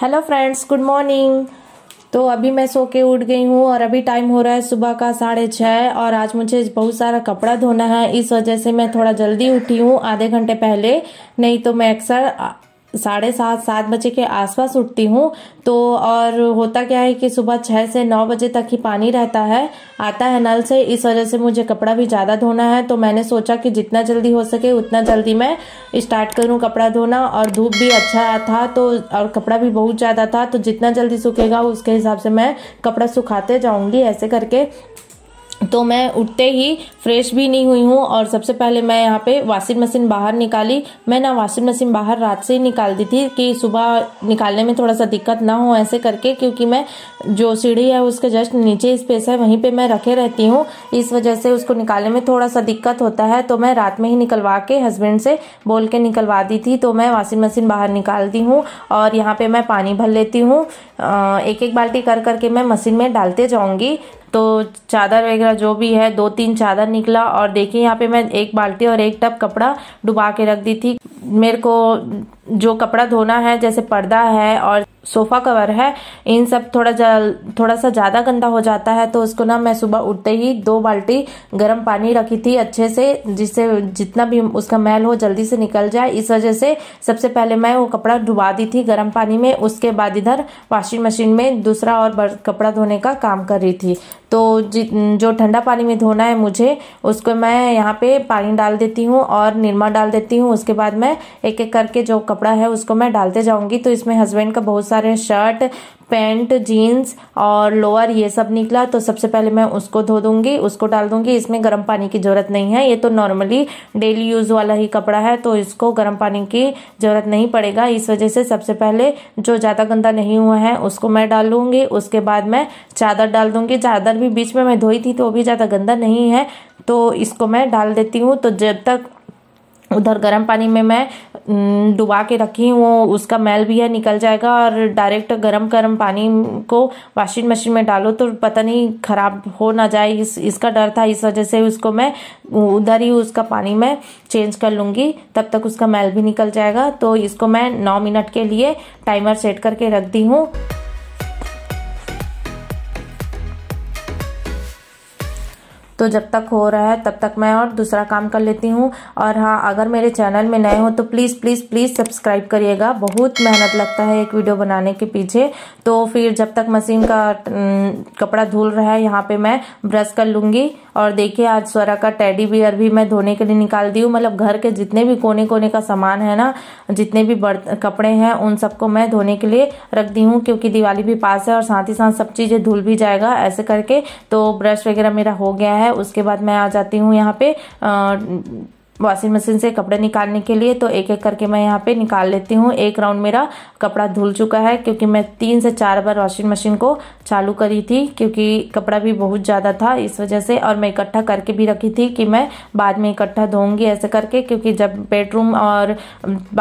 hello friends good morning तो अभी मैं सो के उठ गई हूँ और अभी टाइम हो रहा है सुबह का साढ़े छः और आज मुझे बहुत सारा कपड़ा धोना है इस वजह से मैं थोड़ा जल्दी उठी हूँ आधे घंटे पहले नहीं तो मैं अक्सर साढ़े सात सात बजे के आसपास उठती हूँ तो और होता क्या है कि सुबह छः से नौ बजे तक ही पानी रहता है आता है नल से इस वजह से मुझे कपड़ा भी ज़्यादा धोना है तो मैंने सोचा कि जितना जल्दी हो सके उतना जल्दी मैं स्टार्ट करूँ कपड़ा धोना और धूप भी अच्छा था तो और कपड़ा भी बहुत ज़्यादा था तो जितना जल्दी सूखेगा उसके हिसाब से मैं कपड़ा सुखाते जाऊँगी ऐसे करके तो मैं उठते ही फ्रेश भी नहीं हुई हूँ और सबसे पहले मैं यहाँ पे वाशिंग मशीन बाहर निकाली मैं ना वाशिंग मशीन बाहर रात से ही निकालती थी कि सुबह निकालने में थोड़ा सा दिक्कत ना हो ऐसे करके क्योंकि मैं जो सीढ़ी है उसके जस्ट नीचे स्पेस है वहीं पे मैं रखे रहती हूँ इस वजह से उसको निकालने में थोड़ा सा दिक्कत होता है तो मैं रात में ही निकलवा के हस्बैंड से बोल के निकलवा दी थी तो मैं वाशिंग मशीन बाहर निकालती हूँ और यहाँ पर मैं पानी भर लेती हूँ एक एक बाल्टी कर करके मैं मशीन में डालते जाऊंगी तो चादर वगैरह जो भी है दो तीन चादर निकला और देखिए यहाँ पे मैं एक बाल्टी और एक टप कपड़ा डुबा के रख दी थी मेरे को जो कपड़ा धोना है जैसे पर्दा है और सोफ़ा कवर है इन सब थोड़ा जल थोड़ा सा ज़्यादा गंदा हो जाता है तो उसको ना मैं सुबह उठते ही दो बाल्टी गर्म पानी रखी थी अच्छे से जिससे जितना भी उसका मैल हो जल्दी से निकल जाए इस वजह से सबसे पहले मैं वो कपड़ा डुबा दी थी गर्म पानी में उसके बाद इधर वॉशिंग मशीन में दूसरा और कपड़ा धोने का काम कर रही थी तो जो ठंडा पानी में धोना है मुझे उसको मैं यहाँ पे पानी डाल देती हूँ और निरमा डाल देती हूँ उसके बाद मैं एक एक करके जो कपड़ा है उसको मैं डालते जाऊंगी तो इसमें हस्बैंड का बहुत सारे शर्ट पैंट जीन्स और लोअर ये सब निकला तो सबसे पहले मैं उसको धो दूंगी उसको डाल दूंगी इसमें गर्म पानी की ज़रूरत नहीं है ये तो नॉर्मली डेली यूज़ वाला ही कपड़ा है तो इसको गर्म पानी की ज़रूरत नहीं पड़ेगा इस वजह से सबसे पहले जो ज़्यादा गंदा नहीं हुआ है उसको मैं डालूंगी उसके बाद मैं चादर डाल दूंगी चादर भी बीच में मैं धोई थी तो वो भी ज़्यादा गंदा नहीं है तो इसको मैं डाल देती हूँ तो जब तक उधर गर्म पानी में मैं डुबा के रखी हूँ उसका मैल भी है निकल जाएगा और डायरेक्ट गर्म गर्म पानी को वाशिंग मशीन में डालो तो पता नहीं ख़राब हो ना जाए इस इसका डर था इस वजह से उसको मैं उधर ही उसका पानी में चेंज कर लूँगी तब तक उसका मैल भी निकल जाएगा तो इसको मैं नौ मिनट के लिए टाइमर सेट करके रख दी हूँ तो जब तक हो रहा है तब तक मैं और दूसरा काम कर लेती हूँ और हाँ अगर मेरे चैनल में नए हो तो प्लीज़ प्लीज़ प्लीज़ सब्सक्राइब करिएगा बहुत मेहनत लगता है एक वीडियो बनाने के पीछे तो फिर जब तक मशीन का कपड़ा धुल रहा है यहाँ पे मैं ब्रश कर लूँगी और देखिए आज स्वरा का टेडी बियर भी मैं धोने के लिए निकाल दी हूँ मतलब घर के जितने भी कोने कोने का सामान है ना जितने भी कपड़े हैं उन सबको मैं धोने के लिए रख दी हूँ क्योंकि दिवाली भी पास है और साथ ही साथ सब चीज़ें धुल भी जाएगा ऐसे करके तो ब्रश वगैरह मेरा हो गया है है उसके बाद मैं आ जाती हूँ यहाँ पे वॉशिंग मशीन से कपड़े निकालने के लिए तो एक एक करके मैं यहाँ पे निकाल लेती हूँ एक राउंड मेरा कपड़ा धुल चुका है क्योंकि मैं तीन से चार बार वॉशिंग मशीन को चालू करी थी क्योंकि कपड़ा भी बहुत ज़्यादा था इस वजह से और मैं इकट्ठा करके भी रखी थी कि मैं बाद में इकट्ठा धोऊंगी ऐसे करके क्योंकि जब बेडरूम और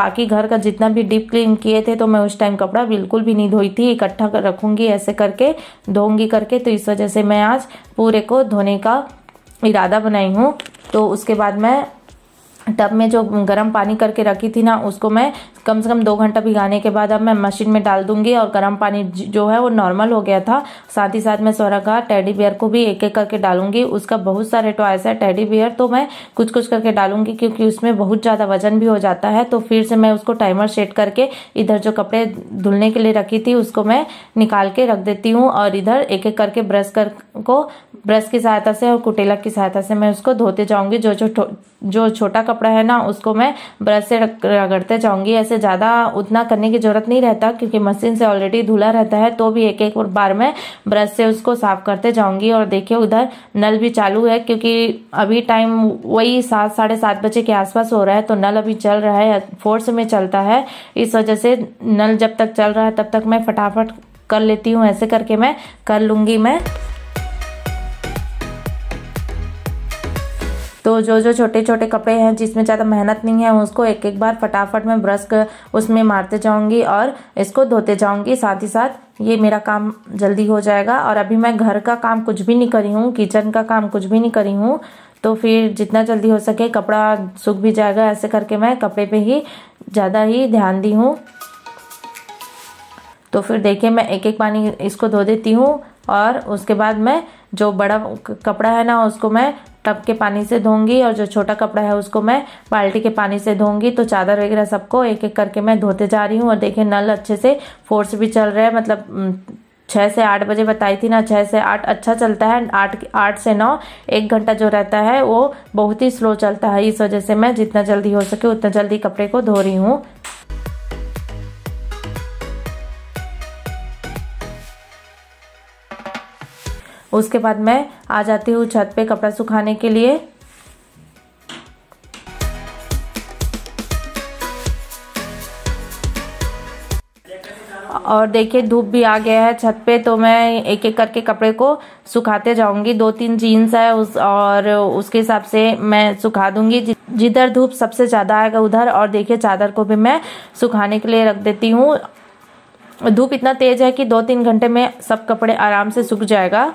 बाकी घर का जितना भी डीप क्लीन किए थे तो मैं उस टाइम कपड़ा बिल्कुल भी नहीं धोई थी इकट्ठा रखूँगी ऐसे करके धोऊंगी करके तो इस वजह से मैं आज पूरे को धोने का इरादा बनाई हूँ तो उसके बाद मैं टब में जो गर्म पानी करके रखी थी ना उसको मैं कम से कम दो घंटा भिगाने के बाद अब मैं मशीन में डाल दूंगी और गर्म पानी जो है वो नॉर्मल हो गया था साथ ही साथ मैं सोरा का टेडी बियर को भी एक एक करके डालूंगी उसका बहुत सारे टॉयस है टेडी बियर तो मैं कुछ कुछ करके डालूंगी क्योंकि उसमें बहुत ज़्यादा वजन भी हो जाता है तो फिर से मैं उसको टाइमर सेट करके इधर जो कपड़े धुलने के लिए रखी थी उसको मैं निकाल के रख देती हूँ और इधर एक एक करके ब्रश कर को ब्रश की सहायता से और कुटेला की सहायता से मैं उसको धोते जाऊँगी जो जो जो छोटा कपड़ा है ना उसको मैं ब्रश से रगड़ते जाऊंगी ऐसे ज़्यादा उतना करने की ज़रूरत नहीं रहता क्योंकि मशीन से ऑलरेडी धुला रहता है तो भी एक एक बार मैं ब्रश से उसको साफ़ करते जाऊँगी और देखिए उधर नल भी चालू है क्योंकि अभी टाइम वही सात साढ़े सात बजे के आसपास हो रहा है तो नल अभी चल रहा है फोर्स में चलता है इस वजह से नल जब तक चल रहा है तब तक मैं फटाफट कर लेती हूँ ऐसे करके मैं कर लूँगी मैं तो जो जो छोटे छोटे कपड़े हैं जिसमें ज़्यादा मेहनत नहीं है उसको एक एक बार फटाफट में ब्रश उसमें मारते जाऊँगी और इसको धोते जाऊँगी साथ ही साथ ये मेरा काम जल्दी हो जाएगा और अभी मैं घर का काम कुछ भी नहीं करी हूँ किचन का काम कुछ भी नहीं करी हूँ तो फिर जितना जल्दी हो सके कपड़ा सूख भी जाएगा ऐसे करके मैं कपड़े पे ही ज़्यादा ही ध्यान दी हूँ तो फिर देखिए मैं एक एक पानी इसको धो देती हूँ और उसके बाद मैं जो बड़ा कपड़ा है ना उसको मैं टब के पानी से धोंगी और जो छोटा कपड़ा है उसको मैं बाल्टी के पानी से धोंगी तो चादर वगैरह सबको एक एक करके मैं धोते जा रही हूँ और देखिए नल अच्छे से फोर्स भी चल रहा है मतलब छः से आठ बजे बताई थी ना छः से आठ अच्छा चलता है आठ आठ से नौ एक घंटा जो रहता है वो बहुत ही स्लो चलता है इस वजह से मैं जितना जल्दी हो सके उतना जल्दी कपड़े को धो रही हूँ उसके बाद मैं आ जाती हूँ छत पे कपड़ा सुखाने के लिए और देखिए धूप भी आ गया है छत पे तो मैं एक एक करके कपड़े को सुखाते जाऊंगी दो तीन जीन्स है उस और उसके हिसाब से मैं सुखा दूंगी जिधर धूप सबसे ज़्यादा आएगा उधर और देखिए चादर को भी मैं सुखाने के लिए रख देती हूँ धूप इतना तेज़ है कि दो तीन घंटे में सब कपड़े आराम से सूख जाएगा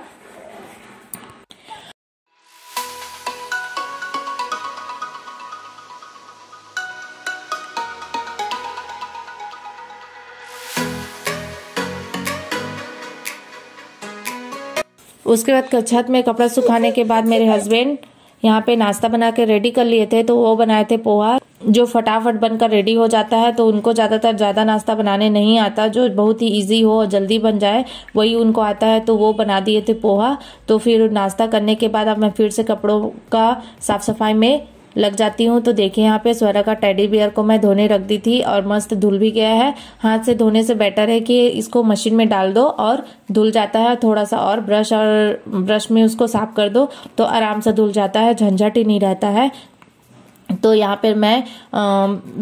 उसके बाद छत में कपड़ा सुखाने के बाद मेरे हस्बैंड यहाँ पे नाश्ता बना के रेडी कर लिए थे तो वो बनाए थे पोहा जो फटाफट बनकर रेडी हो जाता है तो उनको ज़्यादातर ज़्यादा नाश्ता बनाने नहीं आता जो बहुत ही इजी हो और जल्दी बन जाए वही उनको आता है तो वो बना दिए थे पोहा तो फिर नाश्ता करने के बाद अब मैं फिर से कपड़ों का साफ़ सफाई में लग जाती हूँ तो देखिए यहाँ पे स्वरा का टेडी बियर को मैं धोने रख दी थी और मस्त धुल भी गया है हाथ से धोने से बेटर है कि इसको मशीन में डाल दो और धुल जाता है थोड़ा सा और ब्रश और ब्रश में उसको साफ कर दो तो आराम से धुल जाता है झंझट ही नहीं रहता है तो यहाँ पर मैं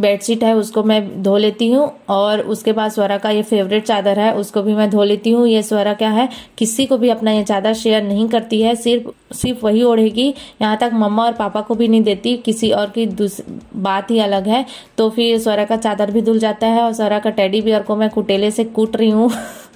बेडशीट है उसको मैं धो लेती हूँ और उसके बाद स्वरा का ये फेवरेट चादर है उसको भी मैं धो लेती हूँ ये स्वरा क्या है किसी को भी अपना ये चादर शेयर नहीं करती है सिर्फ सिर्फ वही ओढ़ेगी यहाँ तक मम्मा और पापा को भी नहीं देती किसी और की बात ही अलग है तो फिर स्वरा का चादर भी धुल जाता है और स्वरा का टेडी बियर को मैं कुटेले से कूट रही हूँ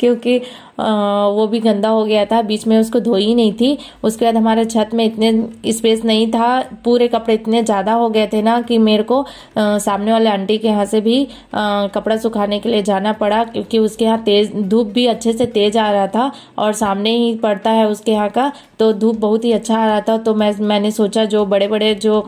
क्योंकि वो भी गंदा हो गया था बीच में उसको धोई नहीं थी उसके बाद हमारे छत में इतने स्पेस नहीं था पूरे कपड़े इतने ज़्यादा हो गए थे ना कि मेरे को सामने वाले आंटी के यहाँ से भी कपड़ा सुखाने के लिए जाना पड़ा क्योंकि उसके यहाँ तेज़ धूप भी अच्छे से तेज़ आ रहा था और सामने ही पड़ता है उसके यहाँ का तो धूप बहुत ही अच्छा आ रहा था तो मैं मैंने सोचा जो बड़े बड़े जो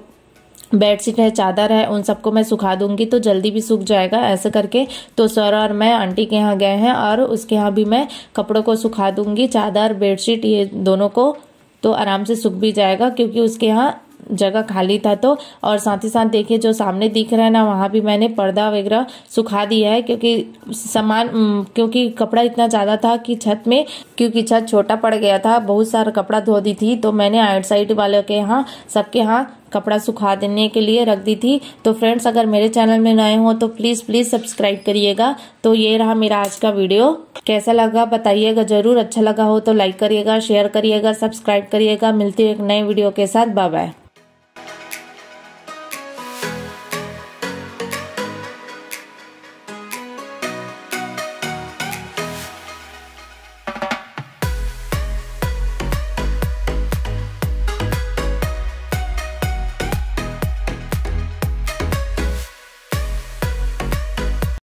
बेडशीट है चादर है उन सबको मैं सुखा दूंगी तो जल्दी भी सूख जाएगा ऐसे करके तो सर और मैं आंटी के यहाँ गए हैं और उसके यहाँ भी मैं कपड़ों को सुखा दूंगी चादर बेडशीट ये दोनों को तो आराम से सूख भी जाएगा क्योंकि उसके यहाँ जगह खाली था तो और साथ ही साथ देखिए जो सामने दिख रहा है ना वहाँ भी मैंने पर्दा वगैरह सुखा दिया है क्योंकि सामान क्योंकि कपड़ा इतना ज़्यादा था कि छत में क्योंकि छत छोटा पड़ गया था बहुत सारा कपड़ा धो दी थी तो मैंने आउट साइड वाले के यहाँ सबके यहाँ कपड़ा सुखा देने के लिए रख दी थी तो फ्रेंड्स अगर मेरे चैनल में नए हो तो प्लीज़ प्लीज़ सब्सक्राइब करिएगा तो ये रहा मेरा आज का वीडियो कैसा लगा बताइएगा ज़रूर अच्छा लगा हो तो लाइक करिएगा शेयर करिएगा सब्सक्राइब करिएगा मिलती हूँ एक नए वीडियो के साथ बाय